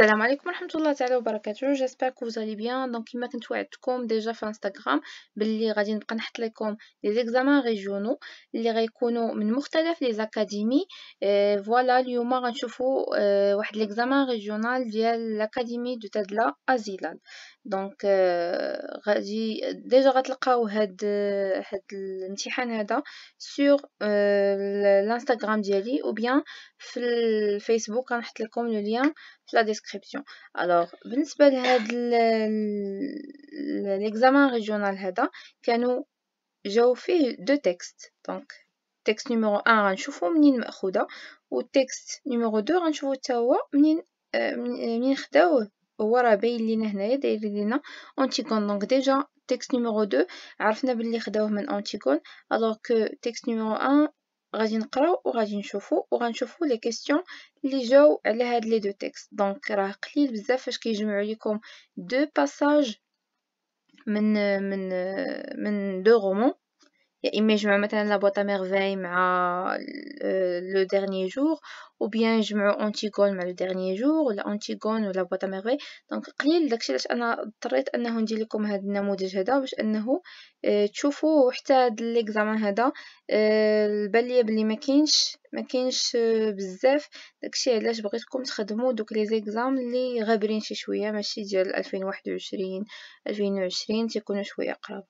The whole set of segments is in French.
السلام عليكم ورحمه الله تعالى وبركاته جيسبر كو فوزالي بيان دونك كيما كنت وعدتكم ديجا في انستغرام باللي غادي نبقى نحط لكم لي زيكزامان ريجيونو اللي غيكونوا من مختلف لي زاكاديمي اه فوالا اليوم غنشوفوا اه واحد ليكزامان ريجيونال ديال لاكاديمي دو تادلا ازيلال دونك euh, غادي ديجا غتلقاو هاد هاد الامتحان هذا سور الانستغرام euh, ديالي او بيان في الفيسبوك غنحط لكم لو لين في لا ديسكريبسيون الوغ بالنسبه لهاد ليكزامان ريجيونال هذا كانوا جاو فيه دو تيكست دونك تيكست نيميرو 1 غنشوفو منين ماخوذه والتكست نيميرو 2 غنشوفو حتى هو منين آه، منين خداوه هو راه باين لينا هنايا داير لينا انتيغون دونك ديجا تكست نيميرو دو عرفنا باللي خداوه من انتيغون الوغ كو تكست نيميرو ان غادي نقراو وغادي نشوفو وغنشوفو لي كيسيون لي جاو على هاد لي دو تكست دونك راه قليل بزاف فاش كيجمعو ليكم دو باساج من من من دو رومون يا اما يجمعوا مثلا لا بوطا ميرفاي مع لو ديرني جور او بيان يجمعوا اونتيغون مع لو ديرني جور ولا اونتيغون ولا بوطا ميرفاي دونك قليل داكشي علاش انا اضطريت انه ندير لكم هذا النموذج هذا باش انه آه، تشوفوا حتى هاد ليكزامان هذا آه، بان ليا بلي ما كاينش ما كاينش آه، بزاف داكشي علاش بغيتكم تخدموا دوك لي زيكزام اللي غابرين شي شويه ماشي ديال 2021 2020 تيكونوا شويه قراب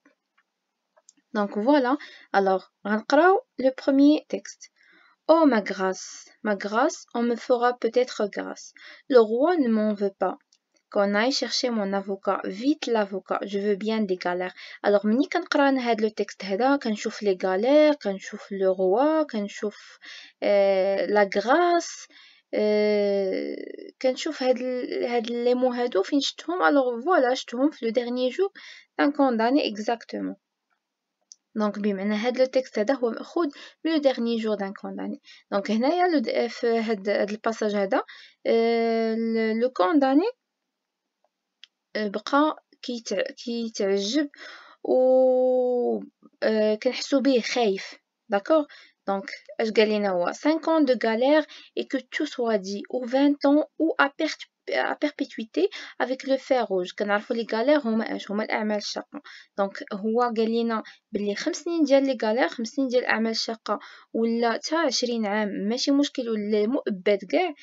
Donc voilà, alors, le premier texte. Oh ma grâce, ma grâce, on me fera peut-être grâce. Le roi ne m'en veut pas. Qu'on aille chercher mon avocat, vite l'avocat, je veux bien des galères. Alors, on crâne le texte هذا كنشوف les galères, كنشوف le roi, كنشوف euh, la grâce, euh, كنشوف les mots, لي alors voilà je le dernier jour d'un condamné exactement donc, le texte est le dernier jour d'un condamné. Donc, هنايا le passage هذا euh, le condamné بقى كيتعجب و كنحسو بيه خايف d'accord Donc, je 5 ans de galère et que tout soit dit, ou 20 ans, ou à perte à perpétuité avec le fer rouge كنعرفوا لي غالير هما اش هما الاعمال الشاقه دونك هو قال لنا بلي خمس سنين ديال لي غالير خمس سنين ديال الاعمال الشاقه ولا حتى 20 عام ماشي مشكل ولا مؤبد كاع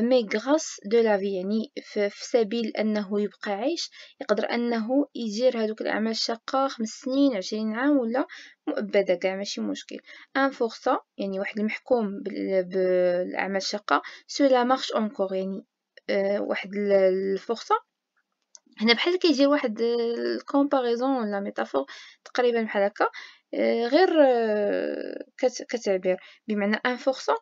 مي غراس دو لافي يعني في سبيل انه يبقى عايش يقدر انه يدير هذوك الاعمال الشاقه خمس سنين عشرين عام ولا مؤبده كاع ماشي مشكل ان فورسا يعني واحد المحكوم بالاعمال الشاقه سو لا مارش اونكور يعني آه، واحد الفرصه هنا بحال كيجي واحد آه، الكومباريزون ولا ميتافور تقريبا بحال هكا آه، غير كتعبير بمعنى ان فرصه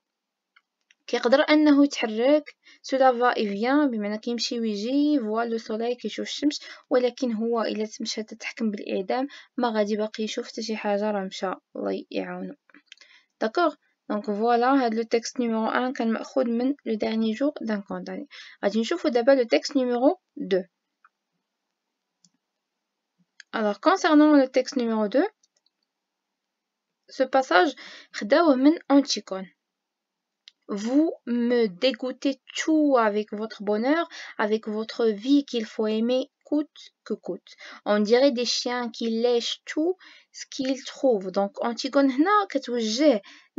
كيقدر انه يتحرك سولا فا اي فيان بمعنى كيمشي ويجي فوا لو سولاي كيشوف الشمس ولكن هو الا تمشى تتحكم بالاعدام ما غادي باقي يشوف حتى شي حاجه راه مشى الله يعاونو داكوغ Donc voilà, euh, le texte numéro 1 le dernier jour d'un condamné. d'un condamné. 2 alors concernant le texte numéro 2 ce passage vous me dégoûtez tout avec votre bonheur, avec votre vie qu'il faut aimer coûte que On dirait des chiens qui lèchent tout ce qu'ils trouvent. Donc Antigone هنا que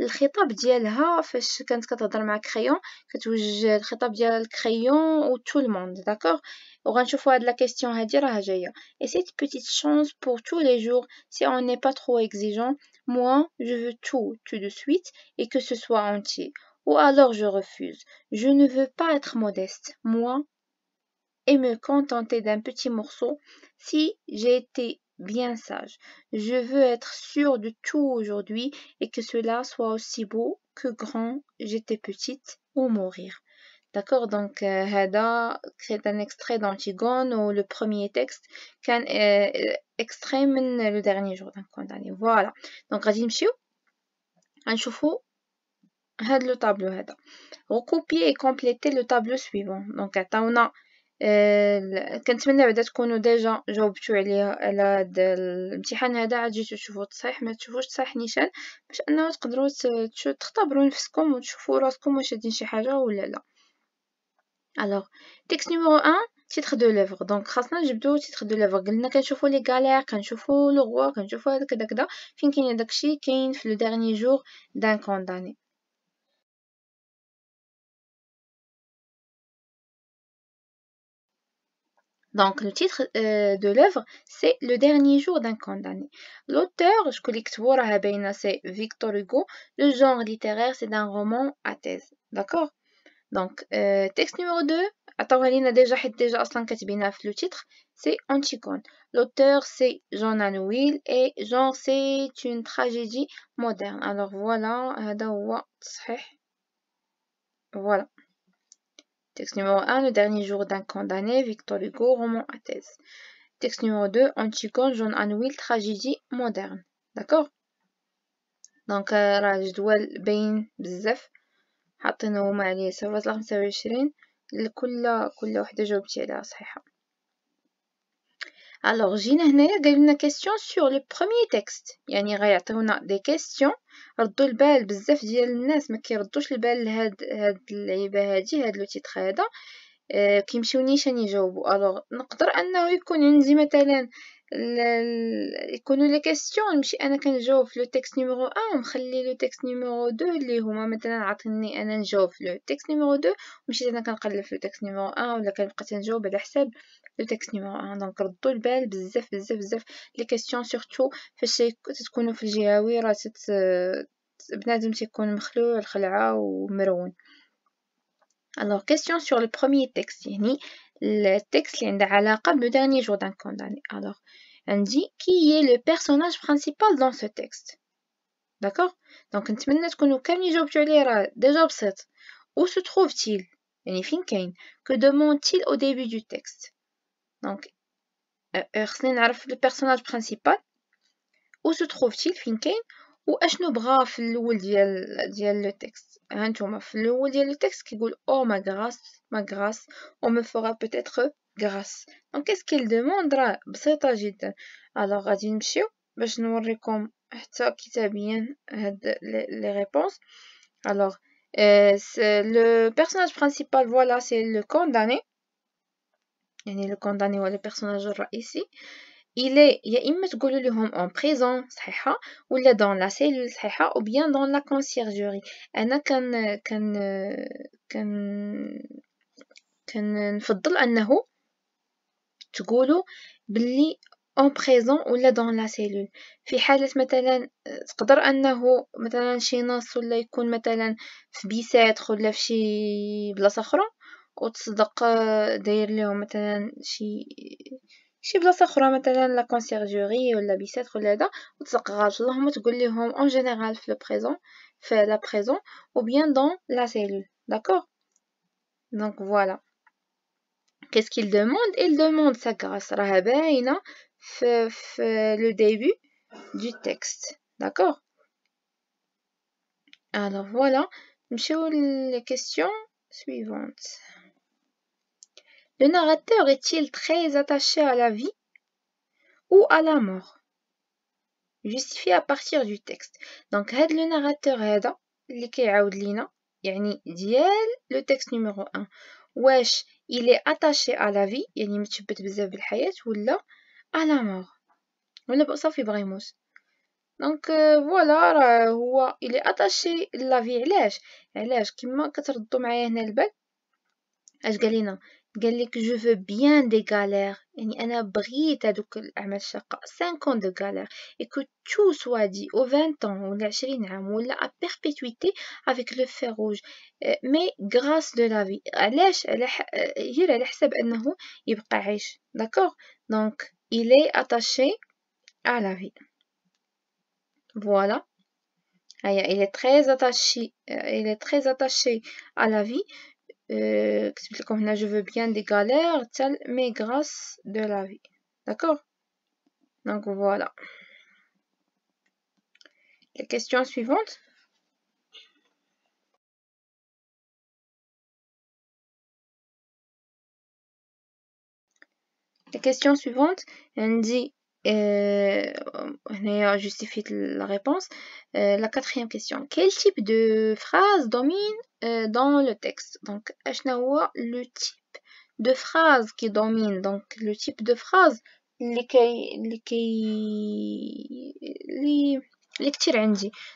الخطاب ديالها فاش كانت كتهضر مع crayon, ou tout le monde d'accord de la question à dire à Jaya. et cette petite chance pour tous les jours si on n'est pas trop exigeant moi je veux tout tout de suite et que ce soit entier ou alors je refuse je ne veux pas être modeste moi et me contenter d'un petit morceau si j'ai été bien sage. Je veux être sûre de tout aujourd'hui et que cela soit aussi beau que grand j'étais petite ou mourir. D'accord Donc, euh, Hada, c'est un extrait d'Antigone ou le premier texte, qu'un euh, extrême le dernier jour d'un condamné. Voilà. Donc, غادي نمشيو le tableau Recopier et compléter le tableau suivant. Donc, on a آه، كنتمنى بعدا تكونوا ديجا جاوبتوا عليه على هاد الامتحان هذا عاد جيتو تشوفوا تصحيح ما تشوفوش تصحيح نيشان باش انه تقدروا تختبروا نفسكم وتشوفوا راسكم واش دين شي حاجه ولا لا الوغ تيكست نيميرو 1 تيتخ دو ليفغ دونك خاصنا نجبدو تيتخ دو ليفغ قلنا كنشوفو لي غالير كنشوفو لو غوا كنشوفو هذا كذا كذا فين كاين داكشي كاين في لو ديرني جور دان كونداني Donc, le titre euh, de l'œuvre, c'est Le dernier jour d'un condamné. L'auteur, je collecte c'est Victor Hugo. Le genre littéraire, c'est d'un roman à thèse. D'accord Donc, euh, texte numéro 2, a déjà déjà le titre, c'est Antigone. L'auteur, c'est « Anouil et genre, c'est une tragédie moderne. Alors, voilà, voilà. Texte numéro 1, Le dernier jour d'un condamné, Victor Hugo, roman à thèse. Texte numéro 2, Antigone, John Anwill, tragédie moderne. D'accord Donc, là, راه جدول باين بزاف حاطين هما عليه سبعة 25 لكل كل وحده جاوبتي عليها صحيحه الوغ جينا هنايا قايلنا كيستيون سور لو بروميي تيكست يعني غيعطيونا دي كيستيون ردوا البال بزاف ديال الناس ما كيردوش البال لهاد هاد اللعيبه هادي هاد لو تيتغ هذا آه، كيمشيو نيشان يجاوبوا الوغ نقدر انه يكون عندي مثلا يكونوا لي كيسيون نمشي انا كنجاوب في لو تيكست نيميرو 1 ونخلي لو تيكست نيميرو 2 اللي هما مثلا عطيني انا نجاوب في لو تيكست نيميرو 2 ونمشي انا كنقلب في لو تيكست نيميرو 1 ولا كنبقى تنجاوب على حساب لو تيكست نيميرو 1 دونك ردوا البال بزاف بزاف بزاف لي كيسيون سورتو فاش تكونوا في الجهوي راه تت... بنادم تيكون مخلوع الخلعه ومرون الوغ كيسيون سور لو بروميي تيكست يعني le texte qui a fin le dernier jour d'un condamné. Alors, on dit qui est le personnage principal dans ce texte. D'accord Donc, نتمنى que nous جاوبتوا عليه راه ديجا بسيط. Où se trouve-t-il Que demande-t-il au début du texte Donc, euh, le personnage principal. Où se trouve-t-il فين ou est-ce que nous le texte qui Oh ma grâce, ma grâce, on me fera peut-être grâce. Donc, qu'est-ce qu'il demandera Alors, je vais vous donner les réponses. Alors, euh, le personnage principal, voilà, c'est le condamné. Le condamné, le personnage, ici. إلي يا إما تقولوا لهم اون بريزون صحيحة ولا دون لا سيلول صحيحة أو بيان دون لا كونسيرجوري أنا كان كان كان كنفضل أنه تقولوا بلي اون بريزون ولا دون لا سيلول في حاله مثلا تقدر انه مثلا شي نص ولا يكون مثلا في بيسات ولا في شي بلاصه اخرى وتصدق داير لهم مثلا شي شي بلاصه اخرى مثلا لا كونسيرجيري la ou ولا هذا متزقغاش اللهم تقول ليهم اون جينيرال في في لا بريزون qu'est-ce qu'il demande il demande sa grâce راها le début du texte. D'accord alors voilà Les questions suivante le narrateur est-il très attaché à la vie ou à la mort Justifiez à partir du texte. Donc, aide le narrateur aide l'ikéaudlina, yani diel, le texte numéro 1. Wesh, il est attaché à la vie, yani mitchubet bezeb le hayat, ou là, à la mort. On a pas ça, Fibraimus. Donc euh, voilà, euh, il est attaché à la vie. Alors, alors, qui qu'est-ce que tu m'as dit que قال لك je veux bien des galères يعني أنا بغيت هذوك الأعمال الشاقة 50 de galère. et que tout soit dit aux 20 ans ou 20 عام ولا à perpétuité avec le fer rouge euh, mais grâce de la vie علاش il غير على حساب أنه يبقى عايش d'accord donc il est attaché à la vie voilà il est très attaché euh, il est très attaché à la vie euh, je veux bien des galères, mes grâces de la vie. D'accord Donc voilà. La question suivante. La question suivante, elle dit, euh, euh, justifie la réponse. Euh, la quatrième question, quel type de phrase domine euh, dans le texte. Donc, le type de phrase qui domine. Donc, le type de phrase les qui les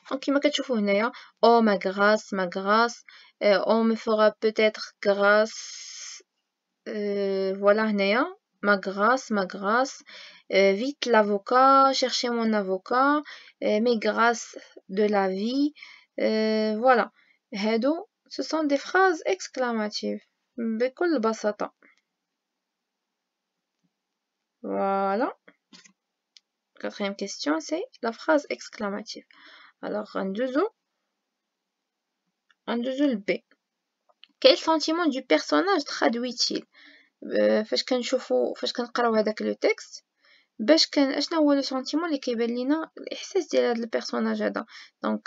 donc il m'a voyez hein. oh ma grâce ma grâce euh, on me fera peut-être grâce euh, voilà néant hein. ma grâce ma grâce vite l'avocat cherchez mon avocat mes grâces de la vie voilà ce sont des phrases exclamatives. Békol basatan. Voilà. Quatrième question, c'est la phrase exclamative. Alors, on deux on en deux le B. Quel sentiment du personnage traduit-il Fais que je peux faire que je le texte. Fais que je ne vois le sentiment que Belinda. Qu'est-ce qu'il y a personnage là Donc,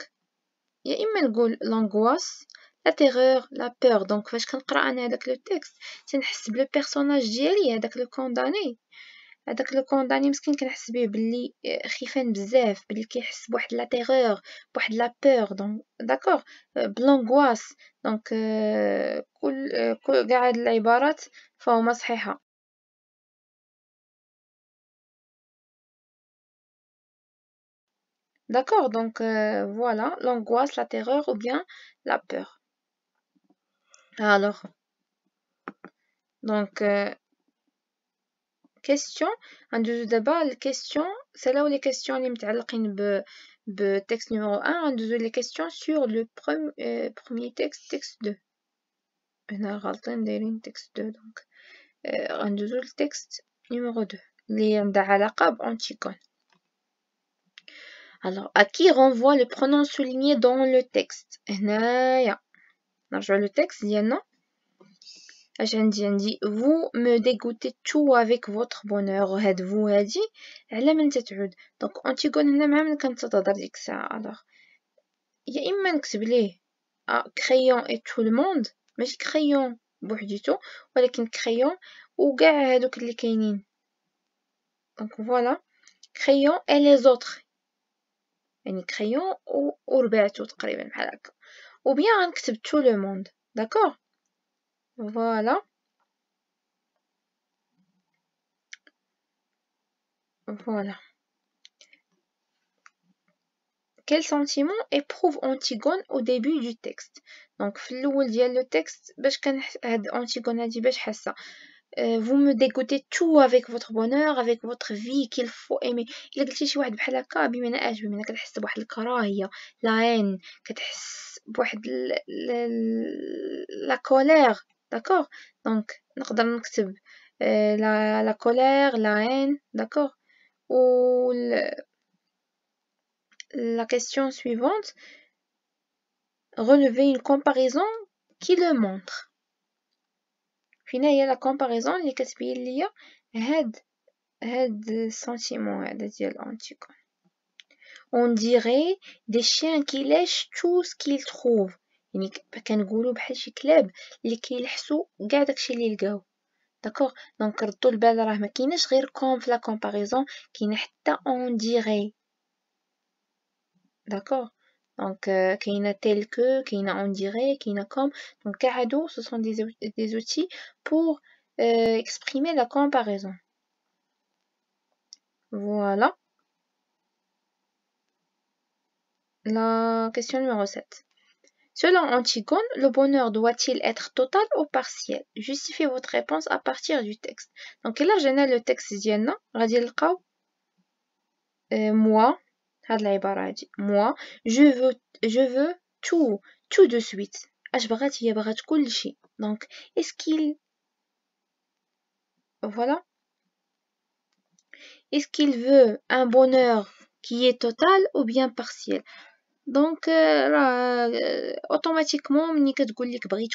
il y a immédiatement l'angoisse. La terreur, la peur. Donc, je vais qu'on crée le texte. C'est le personnage Jélie avec le condamné. Avec le condamné, je vais qu'on crée avec le Rifen Bzef, avec lequel a la terreur, une la peur. D'accord euh, L'angoisse. Donc, regardez la barat, faisons-nous D'accord, donc euh, voilà, l'angoisse, la terreur ou bien la peur. Ah, alors, donc, euh, question, d'abord question d'abord C'est là où les questions sont liées au texte numéro 1 les questions sur le euh, premier, texte texte 2 هنا غالطين le texte 2 donc euh, le texte numéro 2 les عندها علاقة chicane. Alors, à qui renvoie le pronom souligné dans le texte je vois le texte, il y a non. vous me dégoûtez tout avec votre bonheur. Vous dit, elle a Donc, Antigone, elle même ça. Alors, il y a ah, crayon et tout le monde, mais crayon le ولكن crayon ou Crayon de كاينين Donc voilà, crayon et les autres crayon tout ou bien accepte hein, tout le monde d'accord voilà voilà quel sentiment éprouve Antigone au début du texte donc le texte euh, Antigone dit « euh, vous me dégoûtez tout avec votre bonheur, avec votre vie qu'il faut aimer. Il a La haine, la colère. D'accord Donc, écrire la colère, la haine. D'accord Ou la question suivante relever une comparaison qui le montre. فينا هي لا كومباريزون اللي كتبين ليا هاد هاد سنتيمون هذا ديال الانتيكون اون ديغي دي شيان كيلاش تو سكيل تروف يعني كنقولوا بحال شي كلاب اللي كيلحسوا كاع داكشي اللي لقاو داكوغ دونك ردوا البال راه ما كايناش غير كوم في لا كومباريزون كاين حتى اون ديغي داكوغ Donc, euh, a tel que, qu'il a on dirait, qu'il comme. Donc, ka'adu », ce sont des, outils pour euh, exprimer la comparaison. Voilà. La question numéro 7. Selon Antigone, le bonheur doit-il être total ou partiel Justifiez votre réponse à partir du texte. Donc là, j'ai le texte Diana, Radil euh, Moi, moi, je veux je veux tout, tout de suite. ce qu'il. Voilà. Donc, est-ce qu'il, voilà, est-ce qu'il veut un bonheur qui est total ou bien partiel donc euh, euh, automatiquement il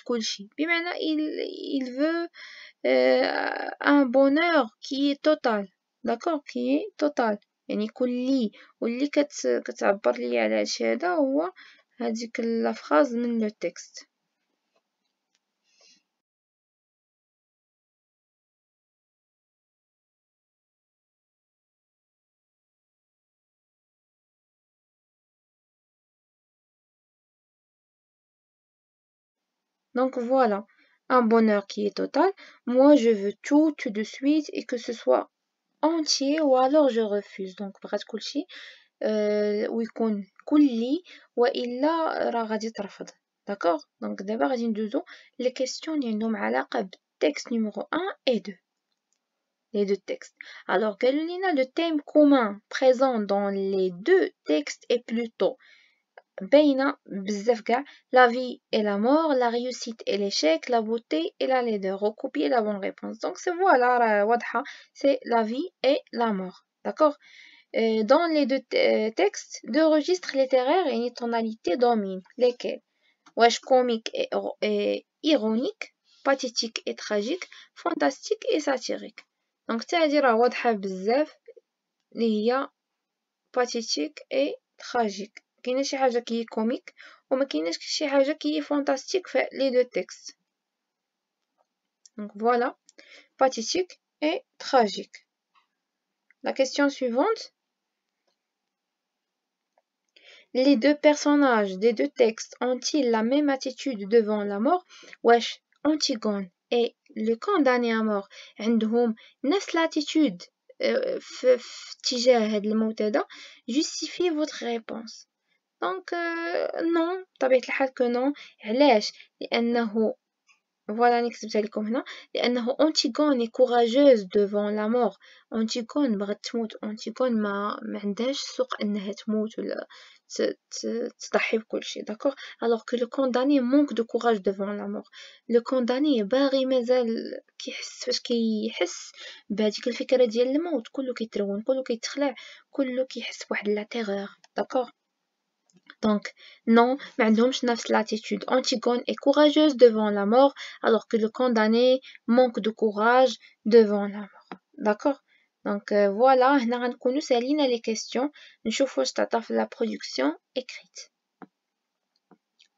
veut euh, un bonheur qui est total d'accord qui est total يعني كل واللي كت كتعبر لي على la هذا هو la phrase من le texte. Donc voilà, un bonheur qui est total. Moi, je veux tout tout de suite et que ce soit entier ou alors je refuse donc bras kulchi euh, ou ikon kulli ou illa ra gadi tarfad d'accord donc d'abord gadi ndouzo les questions ni ndoum alaqa texte numéro 1 et 2 les deux textes. Alors, quel le thème commun présent dans les deux textes est plutôt la vie la vie et la mort la réussite et l'échec la beauté et la laideur recopier la bonne réponse donc c'est voilà wadha, c'est la vie et la mort d'accord dans les deux euh, textes, deux registres littéraires et une tonalité dominent. Lesquels Wesh comique et, ironique, pathétique et tragique, fantastique et satirique. Donc, c'est-à-dire, Bzef, liya pathétique et tragique qui qui comique, ou كوميك est كايناش شي qui est fantastique fait les deux textes. donc voilà pathétique et tragique la question suivante les deux personnages des deux textes ont-ils la même attitude devant la mort wesh Antigone et le condamné à mort عندهم نفس l'attitude في justifiez votre réponse دونك نو بطبيعه الحال كو نو علاش لانه فوالا اللي كتبتها لكم هنا لانه اي كوراجوز دوفون لا مور اونتيغون بغات تموت انتيغون ما ما عندهاش السوق انها تموت ولا تضحي بكل شيء داكوغ الوغ كو لو كونداني مونك دو كوراج دوفون لا مور لو كونداني باغي مازال كيحس فاش كيحس بهذيك الفكره ديال الموت كله كيترون كله كيتخلع كله كيحس بواحد لا تيغور داكوغ Donc, non, Madame pas l'attitude Antigone est courageuse devant la mort, alors que le condamné manque de courage devant la mort. D'accord Donc, euh, voilà, nous les questions. Nous la production écrite.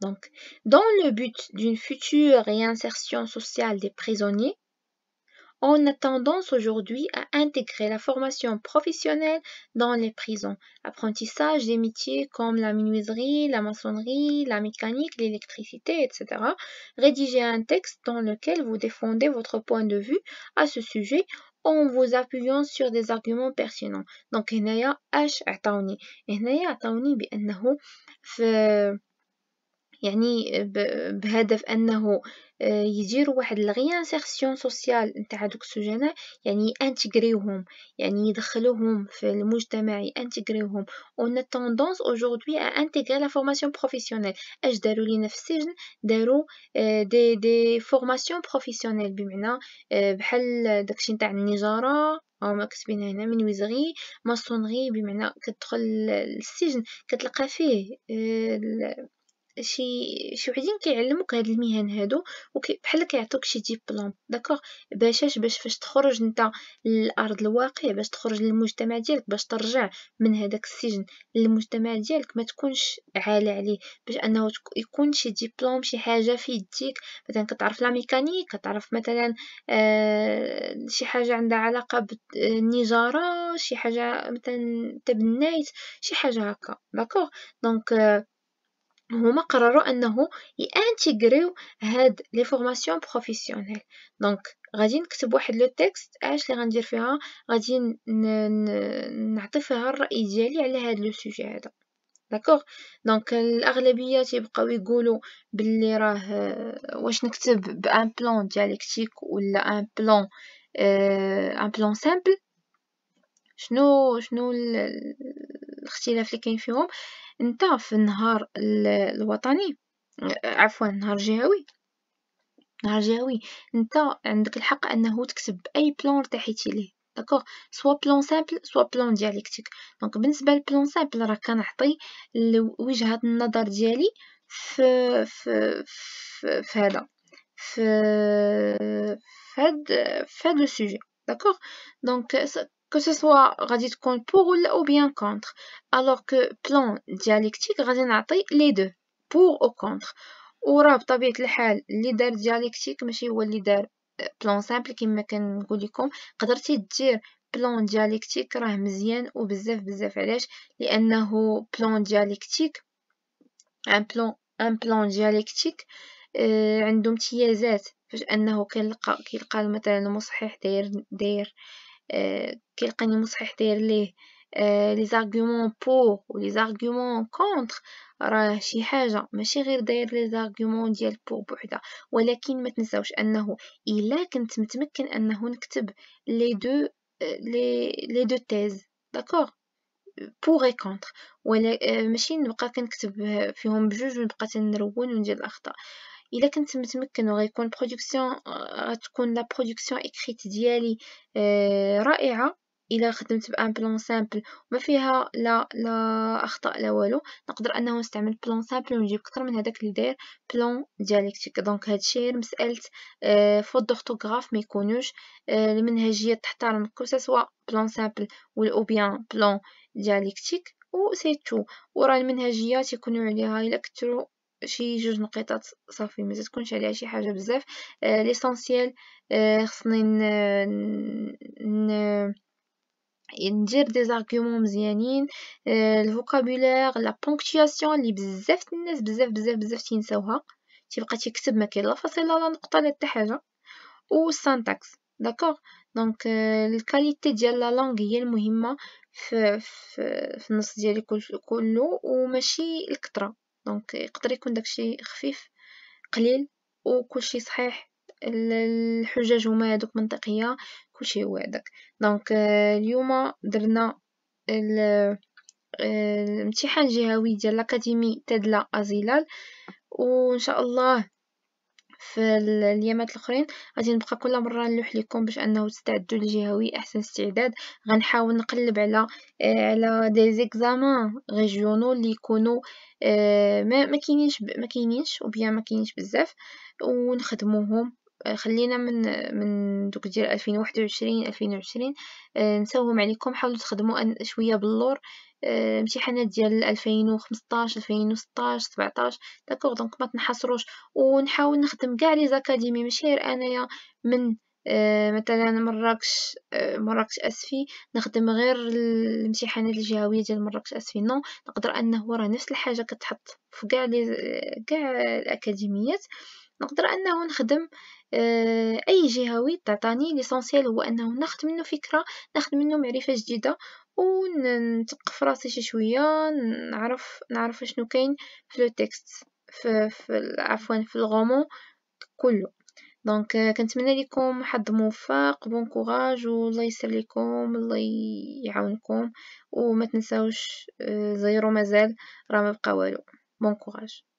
Donc, dans le but d'une future réinsertion sociale des prisonniers, on a tendance aujourd'hui à intégrer la formation professionnelle dans les prisons. Apprentissage des métiers comme la menuiserie, la maçonnerie, la mécanique, l'électricité, etc. Rédigez un texte dans lequel vous défendez votre point de vue à ce sujet en vous appuyant sur des arguments pertinents. Donc, يعني بهدف انه آه، يديروا واحد الغيانسيرسيون سوسيال نتاع دوك السجناء يعني انتغريوهم يعني يدخلوهم في المجتمع انتغريوهم اون تاندونس اوجوردي ا انتغري لا فورماسيون بروفيسيونيل اش داروا لينا في السجن داروا دي دي فورماسيون بروفيسيونيل بمعنى آه، بحال داكشي نتاع النجاره هما كتبين هنا من وزغي ماسونغي بمعنى كتدخل للسجن كتلقى فيه آه، شي شي وحدين كيعلموك هاد المهن هادو بحال كيعطيوك شي ديبلوم داكوغ باش اش باش فاش تخرج نتا لارض الواقع باش تخرج للمجتمع ديالك باش ترجع من هذاك السجن للمجتمع ديالك ما تكونش عالة عليه باش انه يكون شي ديبلوم شي حاجه في يديك مثلا كتعرف لا ميكانيك كتعرف مثلا آه شي حاجه عندها علاقه بالنجاره شي حاجه مثلا تبنيت شي حاجه هكا داكوغ دونك آه، هما قرروا انه يانتيغريو هاد لي فورماسيون بروفيسيونيل دونك غادي نكتب واحد لو تيكست اش اللي غندير فيها غادي نعطي فيها الراي ديالي على هاد لو سوجي هذا داكوغ دونك الاغلبيه تيبقاو يقولوا باللي راه واش نكتب بان بلون ديالكتيك ولا ان بلون ان بلون سامبل شنو شنو الاختلاف اللي كاين فيهم انت في النهار الوطني عفوا نهار جهوي نهار جهوي انت عندك الحق انه تكتب اي بلان ارتحيتي ليه داكوغ سوا بلان سامبل سوا بلان ديالكتيك دونك بالنسبه لبلون سامبل راه كنعطي وجهه النظر ديالي في في في, في هذا في في هاد في هاد لو سوجي داكوغ دونك que ce soit غادي تكون pour ولا ou bien contre alors que plan dialectique غادي نعطي les deux pour ou contre وراه بطبيعه الحال اللي دار ديالكتيك ماشي هو اللي دار بلان سامبل كما كنقول لكم قدرتي دير بلان ديالكتيك راه مزيان وبزاف بزاف علاش لانه بلان ديالكتيك ان بلان ان بلان ديالكتيك عنده امتيازات فاش انه كيلقى كيلقى مثلا المصحح داير داير آه، كيلقاني مصحح داير ليه آه، لي زارغومون بور ولي زارغومون كونتر راه شي حاجه ماشي غير داير لي زارغومون ديال بور بوحدها ولكن ما تنساوش انه الا كنت متمكن انه نكتب لي دو آه، لي لي دو تيز داكور بور اي كونتر ولا ماشي نبقى كنكتب فيهم بجوج ونبقى تنرون وندير الاخطاء الا كنت متمكن وغيكون برودكسيون آه، غتكون لا برودكسيون اكريت ديالي آه، رائعه الا خدمت بان بلان سامبل وما فيها لا لا اخطاء لا والو نقدر انه نستعمل بلان سامبل ونجيب اكثر من هذاك اللي داير بلان ديالكتيك دونك هادشي غير مساله فوت آه، دورتوغراف ما يكونوش المنهجيه تحترم كوسا سوا بلان سامبل او بيان بلان ديالكتيك و سي تو ورا المنهجيه تيكونوا عليها الا كثروا شي جوج نقيطات صافي ما تكونش عليها شي حاجه بزاف آه، ليسونسييل آه، خصني ندير دي زارغيومون مزيانين الفوكابولير لا بونكتياسيون اللي بزاف الناس بزاف بزاف بزاف تينساوها تيبقى تيكتب ما كاين لا فاصله لا نقطه لا حتى حاجه والسانتاكس داكوغ دونك الكاليتي ديال لا لونغ هي المهمه في في, في النص ديالي كله وماشي الكثره دونك يقدر يكون داكشي خفيف قليل وكلشي صحيح الحجج هما هذوك منطقيه كلشي هو هذاك دونك آه، اليوم درنا آه، الامتحان الجهوي ديال لاكاديمي تدلا ازيلال وان شاء الله في اليامات الاخرين غادي نبقى كل مره نلوح لكم باش انه تستعدوا الجهوي احسن استعداد غنحاول نقلب على آه، على دي زيكزامان ريجيونو اللي يكونوا آه، ما ما كاينينش ما كاينينش وبيا ما كاينينش بزاف ونخدموهم خلينا من من دوك ديال ألفين وواحد وعشرين ألفين وعشرين آه، عليكم حاولوا تخدموا شويه باللور آه، امتحانات ديال 2015 2016 17 داكوغ دونك ما تنحصروش ونحاول نخدم كاع لي زاكاديمي ماشي غير انايا من آه، مثلا مراكش مراكش اسفي نخدم غير الامتحانات الجهويه ديال مراكش اسفي نو نقدر انه راه نفس الحاجه كتحط في كاع لي كاع الاكاديميات نقدر انه نخدم آه، اي جهوي تعطاني ليسونسيال هو انه ناخذ منه فكره ناخذ منه معرفه جديده ونثقف راسي شي شويه نعرف نعرف شنو كاين في لو تيكست في, في عفوا في الغومو كله دونك آه، كنتمنى لكم حظ موفق بون كوراج والله يسر لكم الله يعاونكم وما تنساوش آه، زيرو مازال راه ما بقى والو بون كوراج